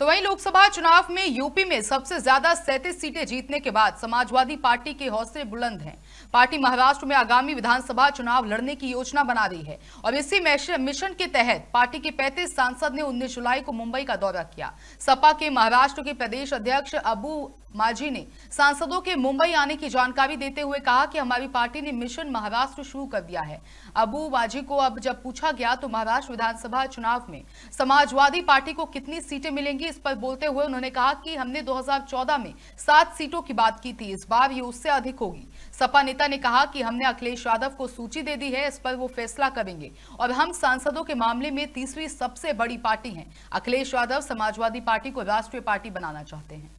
तो वहीं लोकसभा चुनाव में यूपी में सबसे ज्यादा सैंतीस सीटें जीतने के बाद समाजवादी पार्टी के हौसले बुलंद हैं पार्टी महाराष्ट्र में आगामी विधानसभा चुनाव लड़ने की योजना बना रही है और इसी मिशन के तहत पार्टी के 35 सांसद ने 19 जुलाई को मुंबई का दौरा किया सपा के महाराष्ट्र के प्रदेश अध्यक्ष अबू माझी ने सांसदों के मुंबई आने की जानकारी देते हुए कहा कि हमारी पार्टी ने मिशन महाराष्ट्र शुरू कर दिया है अबू माझी को अब जब पूछा गया तो महाराष्ट्र विधानसभा चुनाव में समाजवादी पार्टी को कितनी सीटें मिलेंगी इस पर बोलते हुए उन्होंने कहा कि हमने 2014 में सात सीटों की बात की थी इस बार ये उससे अधिक होगी सपा नेता ने कहा कि हमने अखिलेश यादव को सूची दे दी है इस पर वो फैसला करेंगे और हम सांसदों के मामले में तीसरी सबसे बड़ी पार्टी है अखिलेश यादव समाजवादी पार्टी को राष्ट्रीय पार्टी बनाना चाहते हैं